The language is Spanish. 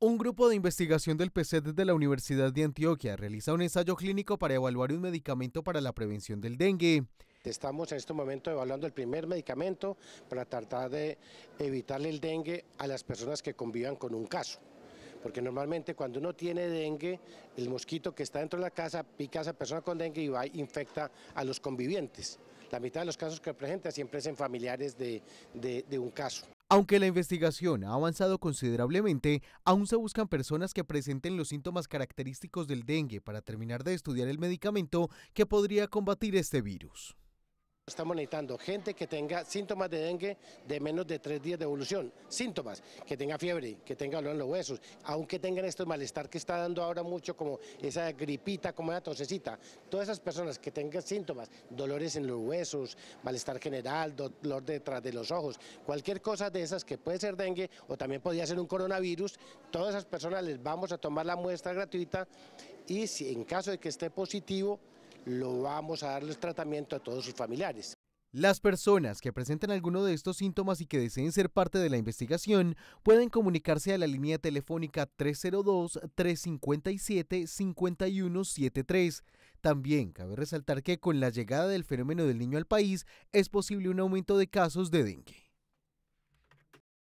Un grupo de investigación del PC desde la Universidad de Antioquia realiza un ensayo clínico para evaluar un medicamento para la prevención del dengue. Estamos en este momento evaluando el primer medicamento para tratar de evitar el dengue a las personas que convivan con un caso. Porque normalmente cuando uno tiene dengue, el mosquito que está dentro de la casa pica a esa persona con dengue y va e infecta a los convivientes. La mitad de los casos que presenta siempre es en familiares de un caso. Aunque la investigación ha avanzado considerablemente, aún se buscan personas que presenten los síntomas característicos del dengue para terminar de estudiar el medicamento que podría combatir este virus. Estamos necesitando gente que tenga síntomas de dengue de menos de tres días de evolución, síntomas, que tenga fiebre, que tenga dolor en los huesos, aunque tengan este malestar que está dando ahora mucho como esa gripita, como una tosecita. Todas esas personas que tengan síntomas, dolores en los huesos, malestar general, dolor detrás de los ojos, cualquier cosa de esas que puede ser dengue o también podría ser un coronavirus, todas esas personas les vamos a tomar la muestra gratuita y si en caso de que esté positivo, lo vamos a darles tratamiento a todos sus familiares. Las personas que presenten alguno de estos síntomas y que deseen ser parte de la investigación pueden comunicarse a la línea telefónica 302-357-5173. También cabe resaltar que con la llegada del fenómeno del niño al país es posible un aumento de casos de dengue.